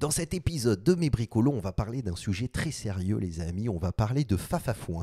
Dans cet épisode de Mes bricolons, on va parler d'un sujet très sérieux, les amis. On va parler de fafafouin.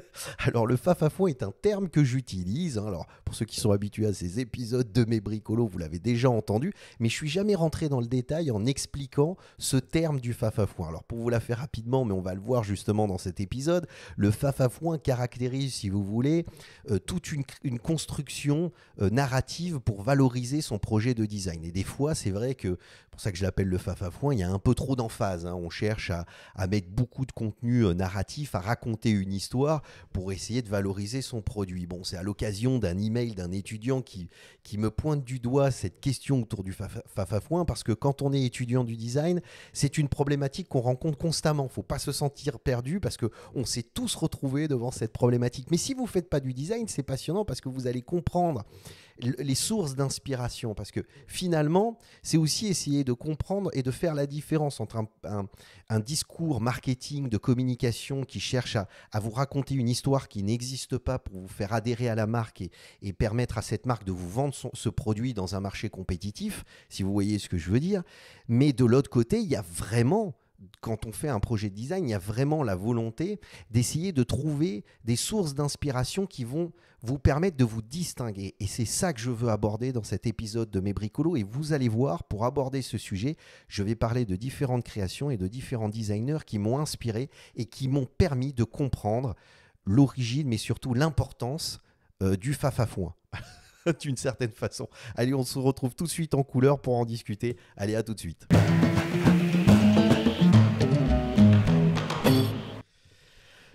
Alors le fafafouin est un terme que j'utilise. Hein. Alors pour ceux qui sont habitués à ces épisodes de mes bricolos, vous l'avez déjà entendu, mais je suis jamais rentré dans le détail en expliquant ce terme du fafafouin. Alors pour vous la faire rapidement, mais on va le voir justement dans cet épisode, le fafafouin caractérise, si vous voulez, euh, toute une, construction euh, narrative pour valoriser son projet de design. Et des fois, c'est vrai que, pour ça que je l'appelle le fafafouin, il y a un peu trop d'emphase. Hein. On cherche à, mettre beaucoup de contenu euh, narratif, à raconter une histoire pour essayer de valoriser son produit. Bon, c'est à l'occasion d'un email d'un étudiant qui, qui me pointe du doigt cette question autour du fafafouin, parce que quand on est étudiant du design, c'est une problématique qu'on rencontre constamment. Il Faut pas se sentir perdu parce que on s'est tous retrouvés devant cette problématique. Mais si vous faites pas du design, c'est passionnant parce que vous allez comprendre les sources d'inspiration. Parce que finalement, c'est aussi essayer de comprendre et de faire la différence entre un, discours marketing de communication qui cherche à, vous raconter une histoire qui n'existe pas pour vous faire adhérer à la marque et, permettre à cette marque de vous vendre ce produit dans un marché compétitif, si vous voyez ce que je veux dire. Mais de l'autre côté, il y a vraiment quand on fait un projet de design, il y a vraiment la volonté d'essayer de trouver des sources d'inspiration qui vont vous permettre de vous distinguer. Et c'est ça que je veux aborder dans cet épisode de Mes Bricolos. Et vous allez voir, pour aborder ce sujet, je vais parler de différentes créations et de différents designers qui m'ont inspiré et qui m'ont permis de comprendre l'origine, mais surtout l'importance euh, du fafafouin. D'une certaine façon. Allez, on se retrouve tout de suite en couleur pour en discuter. Allez, à tout de suite.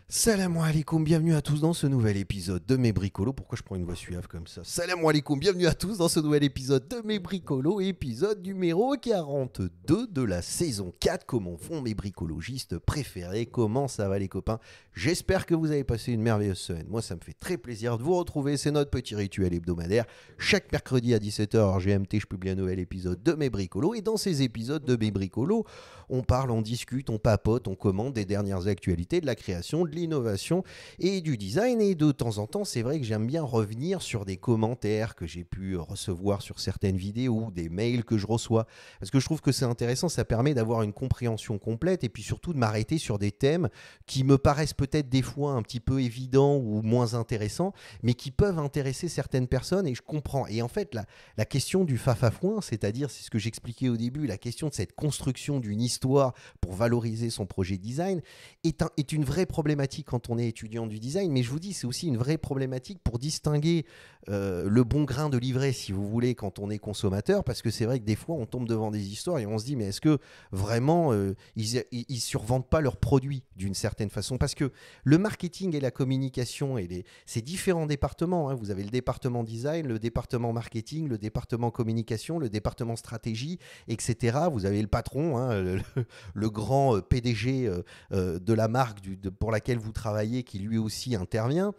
Salam alaikum, bienvenue à tous dans ce nouvel épisode de Mes Bricolos. Pourquoi je prends une voix suave comme ça Salam alaikum, bienvenue à tous dans ce nouvel épisode de Mes Bricolos, épisode numéro 42 de la saison 4. Comment font mes bricologistes préférés Comment ça va les copains J'espère que vous avez passé une merveilleuse semaine. Moi, ça me fait très plaisir de vous retrouver. C'est notre petit rituel hebdomadaire. Chaque mercredi à 17h GMT, je publie un nouvel épisode de Mes Bricolos. Et dans ces épisodes de Mes Bricolos, on parle, on discute, on papote, on commente des dernières actualités, de la création, de Innovation et du design. Et de temps en temps, c'est vrai que j'aime bien revenir sur des commentaires que j'ai pu recevoir sur certaines vidéos ou des mails que je reçois. Parce que je trouve que c'est intéressant, ça permet d'avoir une compréhension complète et puis surtout de m'arrêter sur des thèmes qui me paraissent peut-être des fois un petit peu évidents ou moins intéressants, mais qui peuvent intéresser certaines personnes et je comprends. Et en fait, la, la question du fafafouin, c'est-à-dire, c'est ce que j'expliquais au début, la question de cette construction d'une histoire pour valoriser son projet design, est, un, est une vraie problématique quand on est étudiant du design, mais je vous dis, c'est aussi une vraie problématique pour distinguer euh, le bon grain de livret, si vous voulez, quand on est consommateur, parce que c'est vrai que des fois, on tombe devant des histoires et on se dit, mais est-ce que vraiment, euh, ils, ils survendent pas leurs produits d'une certaine façon Parce que le marketing et la communication, et les, ces différents départements, hein. vous avez le département design, le département marketing, le département communication, le département stratégie, etc. Vous avez le patron, hein, le, grand euh, PDG de la marque pour laquelle vous travaillez qui lui aussi intervient.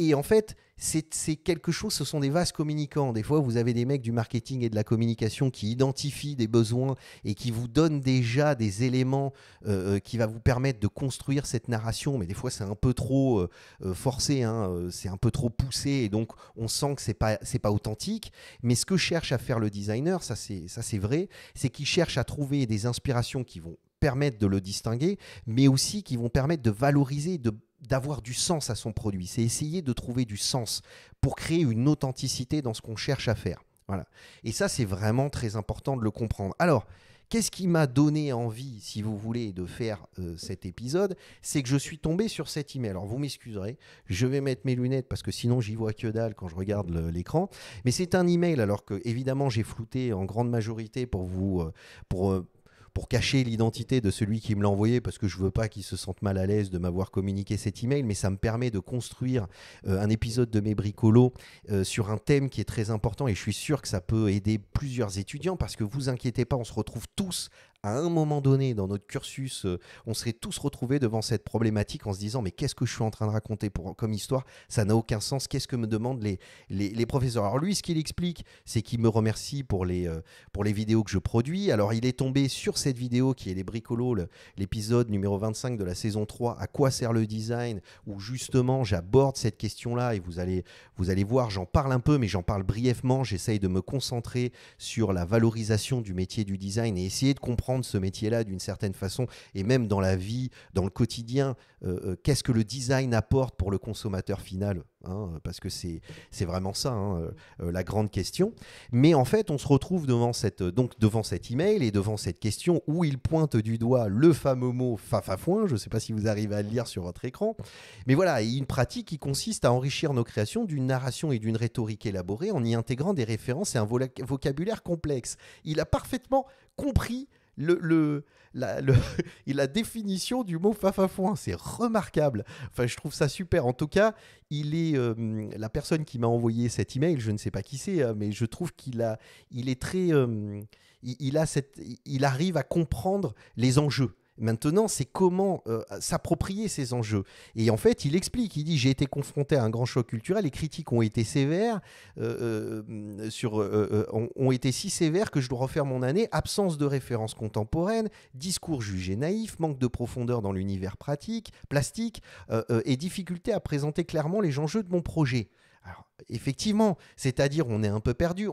Et en fait, c'est quelque chose, ce sont des vases communicants. Des fois, vous avez des mecs du marketing et de la communication qui identifient des besoins et qui vous donnent déjà des éléments euh, euh, qui va vous permettre de construire cette narration. Mais des fois, c'est un peu trop euh, forcé, hein. c'est un peu trop poussé et donc on sent que c'est pas c'est pas authentique. Mais ce que cherche à faire le designer, ça c'est ça c'est vrai, c'est qu'il cherche à trouver des inspirations qui vont permettre de le distinguer, mais aussi qui vont permettre de valoriser, de d'avoir du sens à son produit. C'est essayer de trouver du sens pour créer une authenticité dans ce qu'on cherche à faire. Voilà. Et ça, c'est vraiment très important de le comprendre. Alors, qu'est-ce qui m'a donné envie, si vous voulez, de faire euh, cet épisode C'est que je suis tombé sur cet email. Alors, vous m'excuserez, je vais mettre mes lunettes parce que sinon, j'y vois que dalle quand je regarde l'écran. Mais c'est un email, alors que, évidemment, j'ai flouté en grande majorité pour vous. Euh, pour, euh, pour cacher l'identité de celui qui me l'a envoyé parce que je veux pas qu'il se sente mal à l'aise de m'avoir communiqué cet email, mais ça me permet de construire euh, un épisode de mes bricolos euh, sur un thème qui est très important et je suis sûr que ça peut aider plusieurs étudiants parce que vous inquiétez pas, on se retrouve tous à un moment donné dans notre cursus, euh, on serait tous retrouvés devant cette problématique en se disant mais qu'est-ce que je suis en train de raconter pour, comme histoire Ça n'a aucun sens. Qu'est-ce que me demandent les, les, professeurs Alors lui, ce qu'il explique, c'est qu'il me remercie pour les, euh, pour les vidéos que je produis. Alors il est tombé sur cette vidéo qui est les bricolos, l'épisode numéro 25 de la saison 3, à quoi sert le design Où justement j'aborde cette question-là et vous allez, vous allez voir, j'en parle un peu, mais j'en parle brièvement. J'essaye de me concentrer sur la valorisation du métier du design et essayer de comprendre de ce métier-là d'une certaine façon, et même dans la vie, dans le quotidien, euh, euh, qu'est-ce que le design apporte pour le consommateur final hein, Parce que c'est vraiment ça, hein, euh, la grande question. Mais en fait, on se retrouve devant, cette, donc devant cet email et devant cette question où il pointe du doigt le fameux mot fafafouin, je ne sais pas si vous arrivez à le lire sur votre écran, mais voilà, une pratique qui consiste à enrichir nos créations d'une narration et d'une rhétorique élaborée en y intégrant des références et un vocabulaire complexe. Il a parfaitement compris la, définition du mot fafafouin. C'est remarquable. Enfin, je trouve ça super. En tout cas, il est euh, la personne qui m'a envoyé cet email. Je ne sais pas qui c'est, hein, mais je trouve qu'il a, est très, euh, il arrive à comprendre les enjeux. Maintenant, c'est comment euh, s'approprier ces enjeux. Et en fait, il explique, il dit, j'ai été confronté à un grand choc culturel, les critiques ont été sévères, euh, euh, ont, été si sévères que je dois refaire mon année, absence de référence contemporaine, discours jugé naïf, manque de profondeur dans l'univers pratique, plastique, et difficulté à présenter clairement les enjeux de mon projet. Alors, effectivement, c'est-à-dire on est un peu perdu,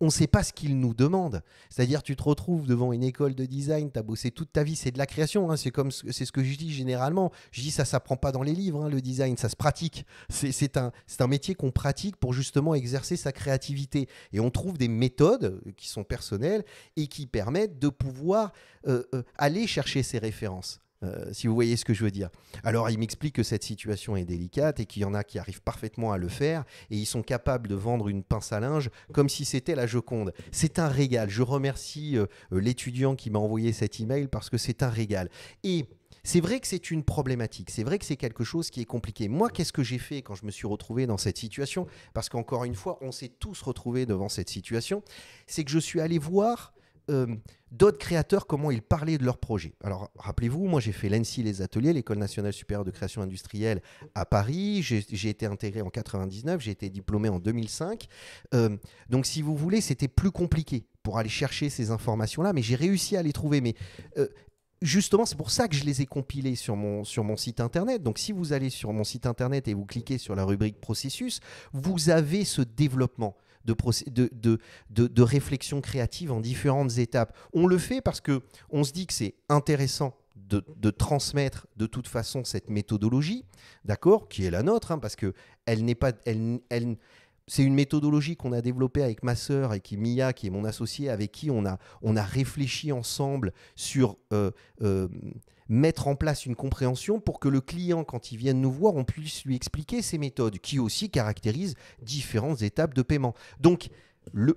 on ne sait pas ce qu'ils nous demandent. C'est-à-dire, tu te retrouves devant une école de design, tu as bossé toute ta vie, c'est de la création, hein, c'est comme c'est ce que je dis généralement. Je dis, ça ne s'apprend pas dans les livres, hein, le design, ça se pratique. C'est un, un métier qu'on pratique pour justement exercer sa créativité. Et on trouve des méthodes euh, qui sont personnelles et qui permettent de pouvoir euh, euh, aller chercher ses références. Euh, si vous voyez ce que je veux dire. Alors il m'explique que cette situation est délicate et qu'il y en a qui arrivent parfaitement à le faire et ils sont capables de vendre une pince à linge comme si c'était la Joconde. C'est un régal. Je remercie euh, euh, l'étudiant qui m'a envoyé cet email parce que c'est un régal. Et c'est vrai que c'est une problématique, c'est vrai que c'est quelque chose qui est compliqué. Moi, qu'est-ce que j'ai fait quand je me suis retrouvé dans cette situation Parce qu'encore une fois, on s'est tous retrouvés devant cette situation. C'est que je suis allé voir euh, d'autres créateurs, comment ils parlaient de leurs projets. Alors, rappelez-vous, moi j'ai fait l'ENSI, les ateliers, l'École nationale supérieure de création industrielle à Paris. J'ai été intégré en 99, j'ai été diplômé en 2005. Euh, donc, si vous voulez, c'était plus compliqué pour aller chercher ces informations-là, mais j'ai réussi à les trouver. Mais euh, justement, c'est pour ça que je les ai compilés sur mon, sur mon site internet. Donc, si vous allez sur mon site internet et vous cliquez sur la rubrique processus, vous avez ce développement de, de, de, réflexion créative en différentes étapes. On le fait parce que on se dit que c'est intéressant. De, transmettre de toute façon cette méthodologie, d'accord, qui est la nôtre, hein, parce que elle n'est pas, elle, c'est une méthodologie qu'on a développée avec ma sœur et qui Mia, qui est mon associé avec qui on a, on a réfléchi ensemble sur euh, euh, mettre en place une compréhension pour que le client, quand il vient nous voir, on puisse lui expliquer ces méthodes qui aussi caractérisent différentes étapes de paiement. Donc,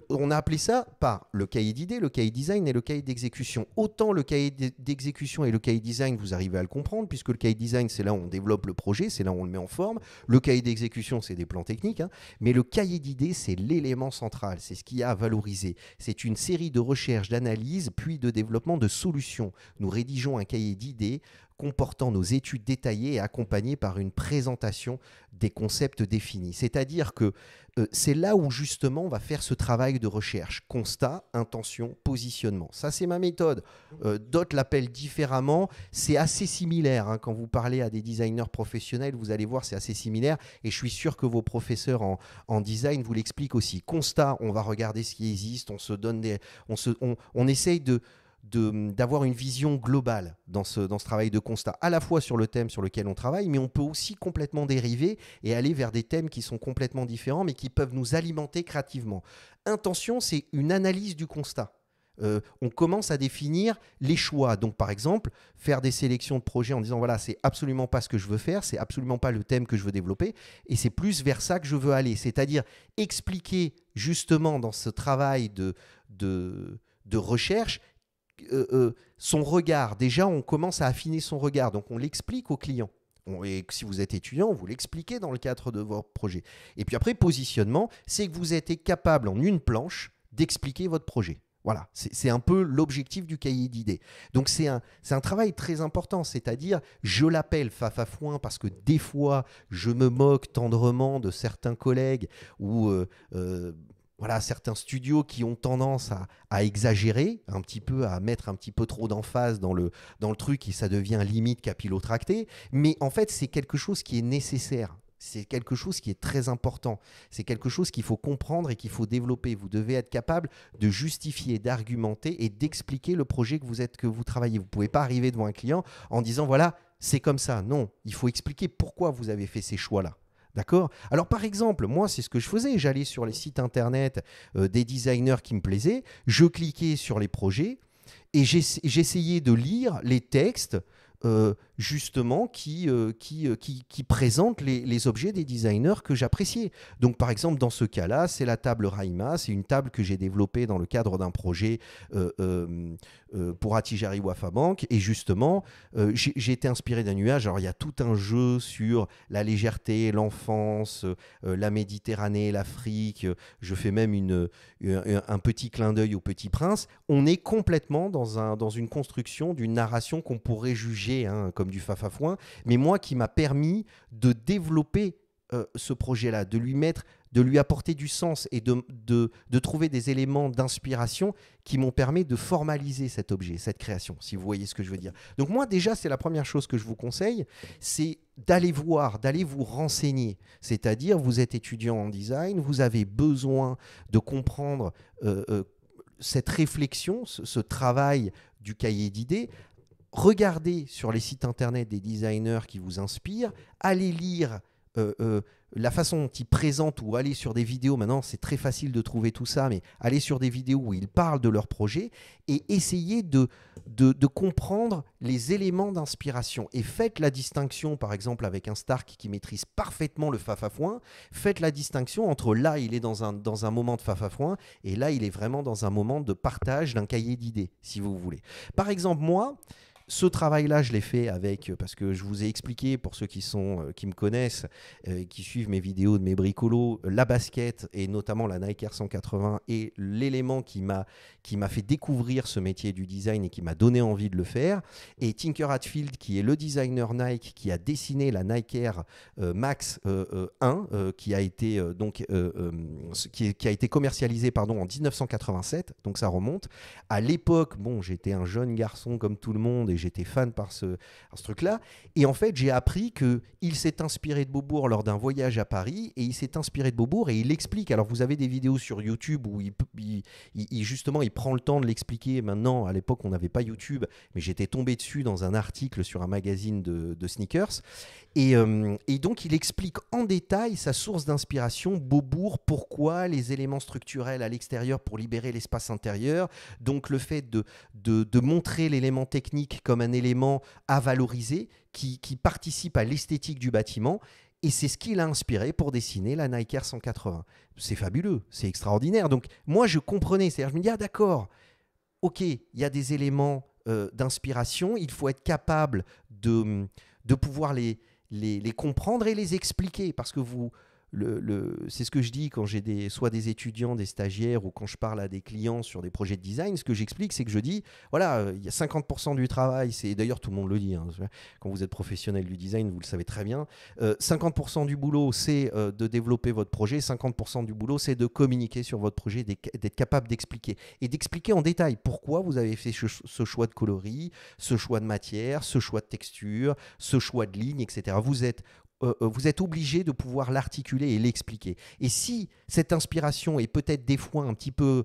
on a appelé ça par le cahier d'idées, le cahier design et le cahier d'exécution. Autant le cahier d'exécution et le cahier design, vous arrivez à le comprendre, puisque le cahier design, c'est là où on développe le projet, c'est là où on le met en forme. Le cahier d'exécution, c'est des plans techniques. Hein. Mais le cahier d'idées, c'est l'élément central, c'est ce qu'il y a à valoriser. C'est une série de recherches, d'analyses, puis de développement de solutions. Nous rédigeons un cahier d'idées comportant nos études détaillées et accompagnées par une présentation des concepts définis. C'est-à-dire que euh, c'est là où justement on va faire ce travail de recherche, constat, intention, positionnement. Ça c'est ma méthode. Euh, D'autres l'appellent différemment. C'est assez similaire. Hein. Quand vous parlez à des designers professionnels, vous allez voir c'est assez similaire. Et je suis sûr que vos professeurs en, design vous l'expliquent aussi. Constat, on va regarder ce qui existe, on se donne des, on, se, on essaye de d'avoir une vision globale dans ce, dans ce travail de constat, à la fois sur le thème sur lequel on travaille, mais on peut aussi complètement dériver et aller vers des thèmes qui sont complètement différents, mais qui peuvent nous alimenter créativement. Intention, c'est une analyse du constat. Euh, on commence à définir les choix. Donc, par exemple, faire des sélections de projets en disant voilà, c'est absolument pas ce que je veux faire, c'est absolument pas le thème que je veux développer, et c'est plus vers ça que je veux aller. C'est-à-dire expliquer justement dans ce travail de, de, de recherche euh, euh, son regard. Déjà, on commence à affiner son regard, donc on l'explique aux clients. et si vous êtes étudiant, vous l'expliquez dans le cadre de votre projet. Et puis après, positionnement, c'est que vous êtes capable en une planche d'expliquer votre projet. Voilà, c'est un peu l'objectif du cahier d'idées. Donc c'est un, un, travail très important, c'est-à-dire je l'appelle fafafouin parce que des fois je me moque tendrement de certains collègues ou euh, voilà, certains studios qui ont tendance à, exagérer un petit peu, à mettre un petit peu trop d'emphase dans le, dans le truc et ça devient limite capillotracté. Mais en fait, c'est quelque chose qui est nécessaire. C'est quelque chose qui est très important. C'est quelque chose qu'il faut comprendre et qu'il faut développer. Vous devez être capable de justifier, d'argumenter et d'expliquer le projet que vous êtes, que vous travaillez. Vous ne pouvez pas arriver devant un client en disant voilà, c'est comme ça. Non, il faut expliquer pourquoi vous avez fait ces choix-là. D'accord Alors par exemple, moi c'est ce que je faisais, j'allais sur les sites internet euh, des designers qui me plaisaient, je cliquais sur les projets et j'essayais de lire les textes euh, justement qui, euh, euh, qui, qui, présente les, objets des designers que j'appréciais. Donc par exemple dans ce cas-là, c'est la table Raima, c'est une table que j'ai développée dans le cadre d'un projet euh, pour Atijari Bank, et justement j'ai été inspiré d'un nuage. Alors il y a tout un jeu sur la légèreté, l'enfance, la Méditerranée, l'Afrique. Je fais même une, un petit clin d'œil au Petit Prince. On est complètement dans, un, dans une construction d'une narration qu'on pourrait juger hein, comme du fafafouin, mais moi qui m'a permis de développer euh, ce projet-là, de lui mettre, de lui apporter du sens et de, trouver des éléments d'inspiration qui m'ont permis de formaliser cet objet, cette création, si vous voyez ce que je veux dire. Donc moi déjà, c'est la première chose que je vous conseille, c'est d'aller voir, d'aller vous renseigner. C'est-à-dire, vous êtes étudiant en design, vous avez besoin de comprendre... Euh, euh, cette réflexion, ce travail du cahier d'idées regardez sur les sites internet des designers qui vous inspirent, allez lire euh, euh, la façon dont ils présentent ou allez sur des vidéos, maintenant c'est très facile de trouver tout ça, mais allez sur des vidéos où ils parlent de leur projet et essayez de, de, comprendre les éléments d'inspiration. Et faites la distinction, par exemple, avec un Stark qui maîtrise parfaitement le fafafouin, faites la distinction entre là il est dans un, dans un moment de fafafouin et là il est vraiment dans un moment de partage d'un cahier d'idées, si vous voulez. Par exemple, moi, ce travail-là, je l'ai fait avec, euh, parce que je vous ai expliqué, pour ceux qui, sont, euh, qui me connaissent, euh, qui suivent mes vidéos de mes bricolos, la basket et notamment la Nike Air 180 est l'élément qui m'a fait découvrir ce métier du design et qui m'a donné envie de le faire. Et Tinker Hatfield, qui est le designer Nike, qui a dessiné la Nike Air Max 1, qui, a été, donc, qui, qui, a été commercialisée pardon, en 1987, donc ça remonte. À l'époque, bon, j'étais un jeune garçon comme tout le monde et j'étais fan par ce, ce truc-là. Et en fait, j'ai appris qu'il s'est inspiré de Beaubourg lors d'un voyage à Paris, et il s'est inspiré de Beaubourg, et il explique. Alors, vous avez des vidéos sur YouTube où il, justement, il prend le temps de l'expliquer. Maintenant, à l'époque, on n'avait pas YouTube, mais j'étais tombé dessus dans un article sur un magazine de, sneakers. Euh, et, donc, il explique en détail sa source d'inspiration, Beaubourg, pourquoi les éléments structurels à l'extérieur pour libérer l'espace intérieur. Donc, le fait de, de, de montrer l'élément technique comme un élément à valoriser qui, participe à l'esthétique du bâtiment. Et c'est ce qui l'a inspiré pour dessiner la Nike Air 180. C'est fabuleux, c'est extraordinaire. Donc moi, je comprenais, c'est-à-dire je me disais ah, d'accord, ok, il y a des éléments euh, d'inspiration, il faut être capable de, de pouvoir les, les, comprendre et les expliquer, parce que vous, c'est ce que je dis quand j'ai des, soit des étudiants, des stagiaires ou quand je parle à des clients sur des projets de design. Ce que j'explique, c'est que je dis voilà, euh, il y a 50% du travail, c'est d'ailleurs tout le monde le dit, hein, quand vous êtes professionnel du design, vous le savez très bien. 50% euh, du boulot, c'est euh, de développer votre projet 50% du boulot, c'est de communiquer sur votre projet, d'être capable d'expliquer et d'expliquer en détail pourquoi vous avez fait ce choix de coloris, ce choix de matière, ce choix de texture, ce choix de ligne, etc. Vous êtes euh, euh, vous êtes obligé de pouvoir l'articuler et l'expliquer. Et si cette inspiration est peut-être des fois un petit peu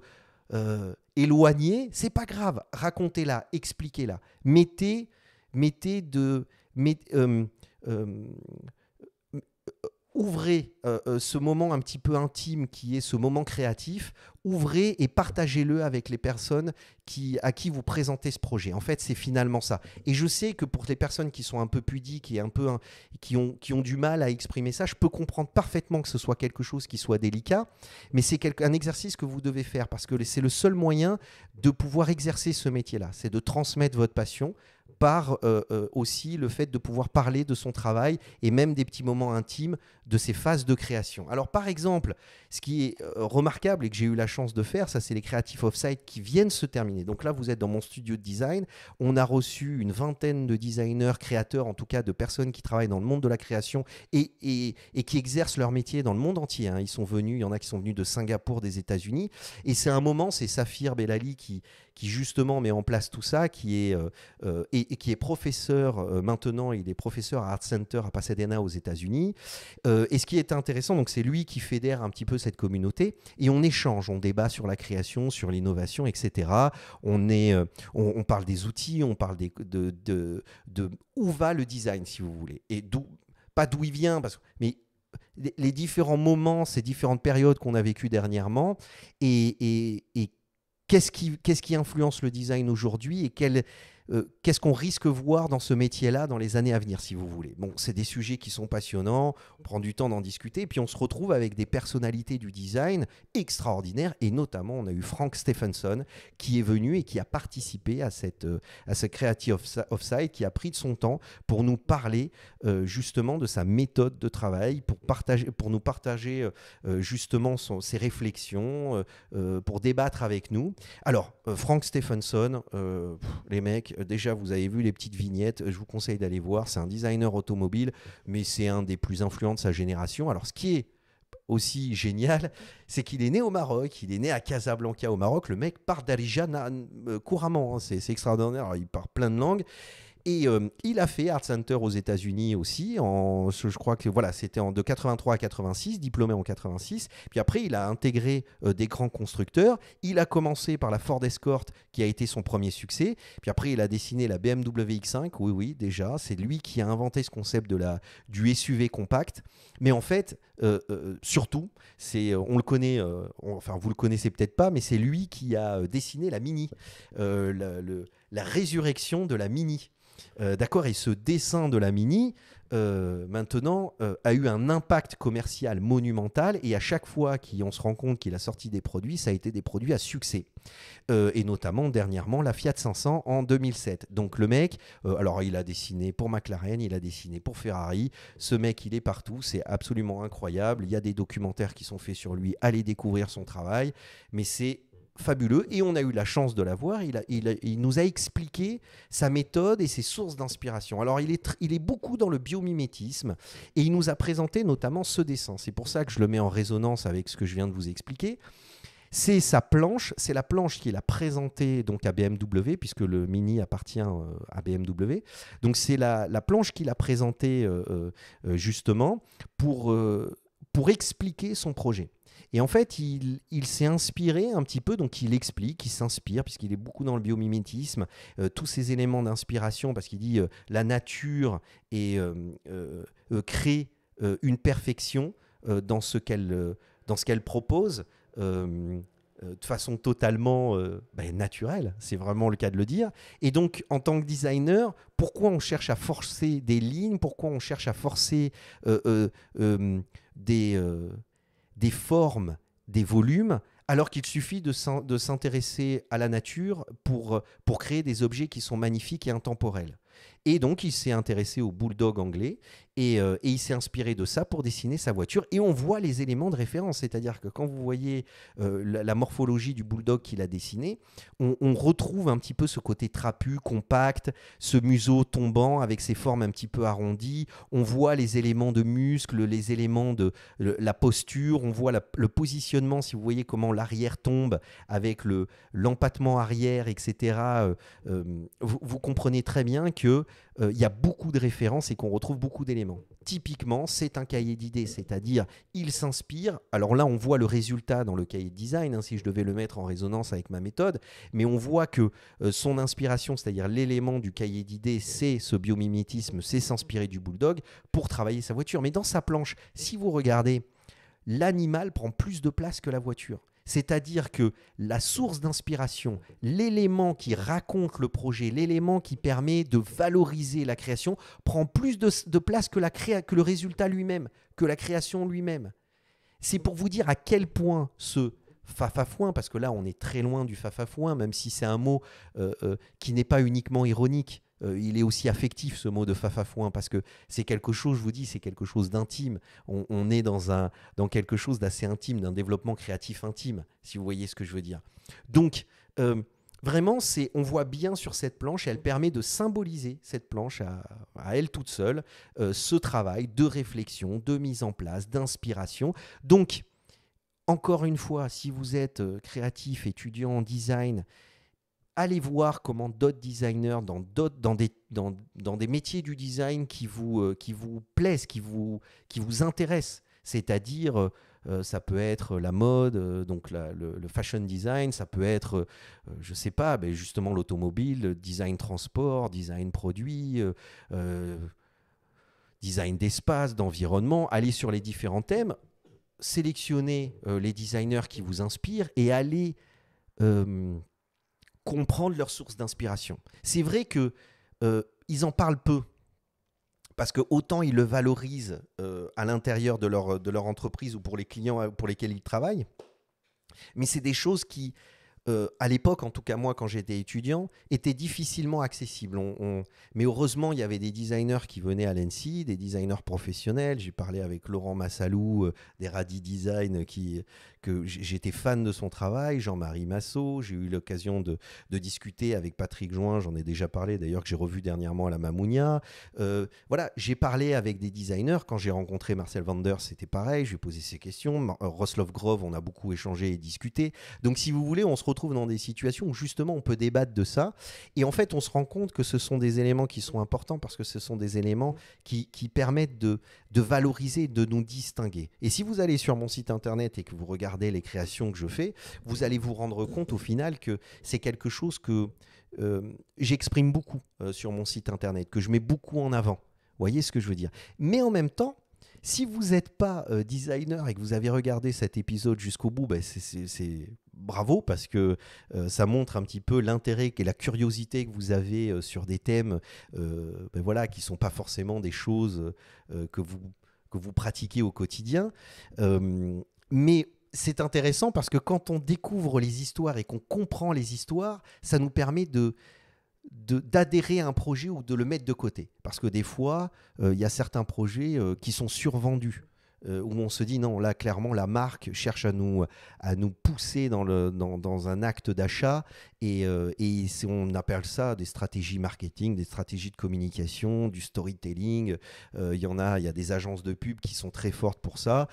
euh, éloignée, c'est pas grave. Racontez-la, expliquez-la. Mettez, mettez de, euh, ouvrez euh, euh, ce moment un petit peu intime qui est ce moment créatif, ouvrez et partagez-le avec les personnes qui, à qui vous présentez ce projet. En fait, c'est finalement ça. Et je sais que pour les personnes qui sont un peu pudiques et un peu qui, ont, qui ont du mal à exprimer ça, je peux comprendre parfaitement que ce soit quelque chose qui soit délicat, mais c'est un exercice que vous devez faire parce que c'est le seul moyen de pouvoir exercer ce métier-là, c'est de transmettre votre passion, par euh, euh, aussi le fait de pouvoir parler de son travail et même des petits moments intimes de ses phases de création. Alors par exemple, ce qui est euh, remarquable et que j'ai eu la chance de faire, ça c'est les créatifs off-site qui viennent se terminer. Donc là, vous êtes dans mon studio de design, on a reçu une vingtaine de designers, créateurs en tout cas, de personnes qui travaillent dans le monde de la création et, et, qui exercent leur métier dans le monde entier. Hein. Ils sont venus, il y en a qui sont venus de Singapour, des États-Unis, et c'est un moment, c'est Saphir Bellali qui, qui justement met en place tout ça, qui est, euh, euh, et, qui est professeur euh, maintenant, il est professeur à Art Center à Pasadena aux États-Unis. et ce qui est intéressant, donc c'est lui qui fédère un petit peu cette communauté, et on échange, on débat sur la création, sur l'innovation, etc. On, est, on, parle des outils, on parle des, de, de, de, où va le design, si vous voulez, et d'où, pas d'où il vient, parce, mais les différents moments, ces différentes périodes qu'on a vécues dernièrement, et, et, et Qu'est-ce qui, influence le design aujourd'hui et quel, euh, qu'est-ce qu'on risque voir dans ce métier-là dans les années à venir, si vous voulez. Bon, c'est des sujets qui sont passionnants, on prend du temps d'en discuter, et puis on se retrouve avec des personnalités du design extraordinaires, et notamment on a eu Frank Stephenson qui est venu et qui a participé à, cette, euh, à cette Creative Offsite qui a pris de son temps pour nous parler euh, justement de sa méthode de travail, pour, partager, pour nous partager justement ses réflexions, pour débattre avec nous. Alors, Frank Stephenson, les mecs, euh, déjà, vous avez vu les petites vignettes. Euh, je vous conseille d'aller voir. C'est un designer automobile, mais c'est un des plus influents de sa génération. Alors, ce qui est aussi génial, c'est qu'il est né au Maroc, il est né à Casablanca au Maroc. Le mec part d'Arija euh, couramment, hein, c'est extraordinaire. il parle plein de langues et euh, il a fait Art Center aux États-Unis aussi. En, je crois que voilà, c'était en de 83 à 86, diplômé en 86. Puis après, il a intégré euh, des grands constructeurs. Il a commencé par la Ford Escort, qui a été son premier succès. Puis après, il a dessiné la BMW X5. Oui, oui, déjà, c'est lui qui a inventé ce concept de la du SUV compact. Mais en fait, euh, surtout, c'est on le connaît. enfin, vous le connaissez peut-être pas, mais c'est lui qui a dessiné la Mini, la résurrection de la Mini. Euh, d'accord Et ce dessin de la Mini, euh, maintenant, euh, a eu un impact commercial monumental. Et à chaque fois qu'on se rend compte qu'il a sorti des produits, ça a été des produits à succès. et notamment, dernièrement, la Fiat 500 en 2007. Donc le mec, alors il a dessiné pour McLaren, il a dessiné pour Ferrari. Ce mec, il est partout. C'est absolument incroyable. Il y a des documentaires qui sont faits sur lui. Allez découvrir son travail. Mais c'est fabuleux et on a eu la chance de l'avoir. Il, il, nous a expliqué sa méthode et ses sources d'inspiration. Alors il est, beaucoup dans le biomimétisme et il nous a présenté notamment ce dessin. C'est pour ça que je le mets en résonance avec ce que je viens de vous expliquer. C'est sa planche, c'est la planche qu'il a présentée donc à BMW, puisque le Mini appartient euh, à BMW. Donc c'est la, planche qu'il a présentée euh, euh, justement pour expliquer son projet. Et en fait, il, s'est inspiré un petit peu, donc il explique, il s'inspire, puisqu'il est beaucoup dans le biomimétisme, euh, tous ces éléments d'inspiration, parce qu'il dit euh, la nature euh, crée une perfection dans ce qu'elle propose de façon totalement ben, naturelle, c'est vraiment le cas de le dire. Et donc, en tant que designer, pourquoi on cherche à forcer des lignes Pourquoi on cherche à forcer des, des formes, des volumes, alors qu'il suffit de s'intéresser à la nature pour, créer des objets qui sont magnifiques et intemporels. Et donc, il s'est intéressé au bulldog anglais euh, et, il s'est inspiré de ça pour dessiner sa voiture. Et on voit les éléments de référence. C'est-à-dire que quand vous voyez euh, la, morphologie du bulldog qu'il a dessiné, on, retrouve un petit peu ce côté trapu, compact, ce museau tombant avec ses formes un petit peu arrondies. On voit les éléments de muscles, les éléments de la posture. On voit le positionnement, si vous voyez comment l'arrière tombe avec le l'empattement arrière, etc. Euh, vous, comprenez très bien qu'il il y a beaucoup de références et qu'on retrouve beaucoup d'éléments Typiquement, c'est un cahier d'idées, c'est-à-dire il s'inspire. Alors là, on voit le résultat dans le cahier de design, hein, si je devais le mettre en résonance avec ma méthode, mais on voit que euh, son inspiration, c'est-à-dire l'élément du cahier d'idées, c'est ce biomimétisme, c'est s'inspirer du bulldog pour travailler sa voiture. Mais dans sa planche, si vous regardez, l'animal prend plus de place que la voiture. C'est-à-dire que la source d'inspiration, l'élément qui raconte le projet, l'élément qui permet de valoriser la création, prend plus de, place que, le résultat lui-même, que la création lui-même. C'est pour vous dire à quel point ce fafafouin, parce que là on est très loin du fafafouin, même si c'est un mot euh, euh, qui n'est pas uniquement ironique, euh, il est aussi affectif ce mot de fafafouin parce que c'est quelque chose, je vous dis, c'est quelque chose d'intime. On, est dans, quelque chose d'assez intime, d'un développement créatif intime, si vous voyez ce que je veux dire. Donc, euh, vraiment, c'est, on voit bien sur cette planche, elle permet de symboliser cette planche à, elle toute seule, euh, ce travail de réflexion, de mise en place, d'inspiration. Donc, encore une fois, si vous êtes créatif, étudiant en design, allez voir comment d'autres designers dans, d'autres, dans, des, dans, dans, des métiers du design qui vous, euh, qui vous plaisent, qui vous, qui vous intéressent. C'est-à-dire, euh, euh, ça peut être la mode, donc le, fashion design, ça peut être, je ne sais pas, ben justement l'automobile, design transport, design produit design d'espace, d'environnement, allez sur les différents thèmes, sélectionnez les designers qui vous inspirent et allez comprendre leur source d'inspiration. C'est vrai que euh, ils en parlent peu parce que autant ils le valorisent euh, à l'intérieur de leur, de leur entreprise ou pour les clients euh, pour lesquels ils travaillent, mais c'est des choses qui euh, à l'époque, en tout cas moi quand j'étais étudiant, était difficilement accessible. On, Mais heureusement, il y avait des designers qui venaient à l'ENSI, des designers professionnels. J'ai parlé avec Laurent Massalou, euh, des radis Design, euh, qui, que j'étais fan de son travail, Jean-Marie Massot. J'ai eu l'occasion de, discuter avec Patrick Join, j'en ai déjà parlé d'ailleurs, que j'ai revu dernièrement à la Mamounia. voilà, j'ai parlé avec des designers. Quand j'ai rencontré Marcel Vander, c'était pareil, j'ai posé ces questions. Roslov Grove, on a beaucoup échangé et discuté. Donc si vous voulez, on se retrouve dans des situations où justement on peut débattre de ça. Et en fait, on se rend compte que ce sont des éléments qui sont importants parce que ce sont des éléments qui, permettent de, de valoriser, de nous distinguer. Et si vous allez sur mon site internet et que vous regardez les créations que je fais, vous allez vous rendre compte au final que c'est quelque chose que euh, j'exprime beaucoup euh, sur mon site internet, que je mets beaucoup en avant. voyez ce que je veux dire Mais en même temps, si vous n'êtes pas euh, designer et que vous avez regardé cet épisode jusqu'au bout, ben, c'est bravo parce que euh, ça montre un petit peu l'intérêt et la curiosité que vous avez euh, sur des thèmes euh, ben voilà, qui ne sont pas forcément des choses que, vous, que vous pratiquez au quotidien. mais c'est intéressant parce que quand on découvre les histoires et qu'on comprend les histoires, ça nous permet de d'adhérer à un projet ou de le mettre de côté. Parce que des fois, il y a certains projets qui sont survendus. Euh, où on se dit non, là clairement la marque cherche à nous, à nous pousser dans, le, dans, dans un acte d'achat et, euh, et on appelle ça des stratégies marketing, des stratégies de communication, du storytelling. Euh, il y en a, il y a des agences de pub qui sont très fortes pour ça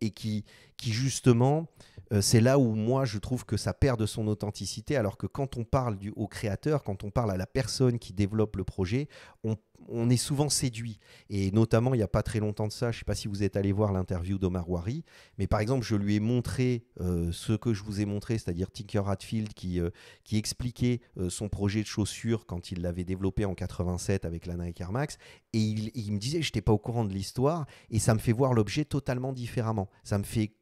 et qui, qui justement euh, c'est là où moi je trouve que ça perd de son authenticité, alors que quand on parle du, au créateur, quand on parle à la personne qui développe le projet, on, est souvent séduit. Et notamment, il n'y a pas très longtemps de ça, je ne sais pas si vous êtes allé voir l'interview d'Omar Wari, mais par exemple, je lui ai montré euh, ce que je vous ai montré, c'est-à-dire Tinker Hatfield qui, euh, expliquait son projet de chaussures quand il l'avait développé en 87 avec la Nike Air Max, et il, me disait, je n'étais pas au courant de l'histoire, et ça me fait voir l'objet totalement différemment. Ça me fait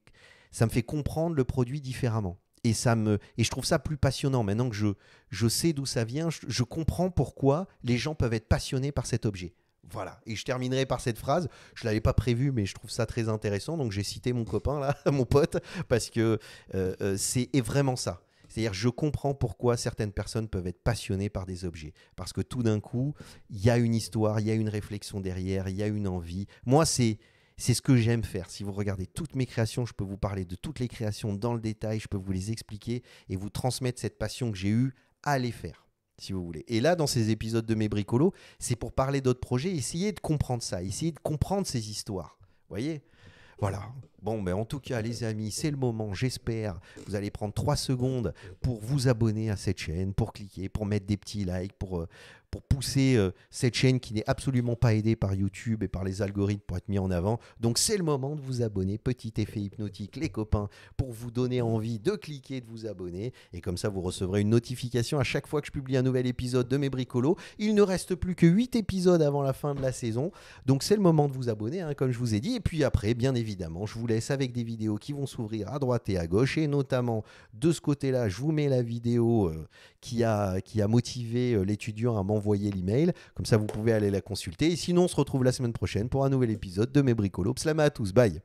ça me fait comprendre le produit différemment. Et, ça me, et je trouve ça plus passionnant. Maintenant que je, je sais d'où ça vient, je, comprends pourquoi les gens peuvent être passionnés par cet objet. Voilà. Et je terminerai par cette phrase. Je ne l'avais pas prévu mais je trouve ça très intéressant. Donc j'ai cité mon copain là, mon pote, parce que euh, euh, c'est vraiment ça. C'est-à-dire, je comprends pourquoi certaines personnes peuvent être passionnées par des objets. Parce que tout d'un coup, il y a une histoire, il y a une réflexion derrière, il y a une envie. Moi, c'est c'est ce que j'aime faire. Si vous regardez toutes mes créations, je peux vous parler de toutes les créations dans le détail, je peux vous les expliquer et vous transmettre cette passion que j'ai eue à les faire, si vous voulez. Et là, dans ces épisodes de mes bricolos, c'est pour parler d'autres projets, essayer de comprendre ça, essayer de comprendre ces histoires. Voyez voilà. Bon, mais ben, en tout cas, les amis, c'est le moment, j'espère. Vous allez prendre trois secondes pour vous abonner à cette chaîne, pour cliquer, pour mettre des petits likes, pour, euh, pour pousser euh, cette chaîne qui n'est absolument pas aidée par YouTube et par les algorithmes pour être mis en avant. Donc c'est le moment de vous abonner. Petit effet hypnotique, les copains, pour vous donner envie de cliquer, de vous abonner. Et comme ça, vous recevrez une notification à chaque fois que je publie un nouvel épisode de mes bricolos. Il ne reste plus que 8 épisodes avant la fin de la saison. Donc c'est le moment de vous abonner, hein, comme je vous ai dit. Et puis après, bien évidemment, je vous laisse avec des vidéos qui vont s'ouvrir à droite et à gauche. Et notamment, de ce côté-là, je vous mets la vidéo euh, qui, a, qui a motivé euh, l'étudiant à m'envoyer voyez l'email. Comme ça, vous pouvez aller la consulter. Et sinon, on se retrouve la semaine prochaine pour un nouvel épisode de Mes bricolos. à tous. Bye.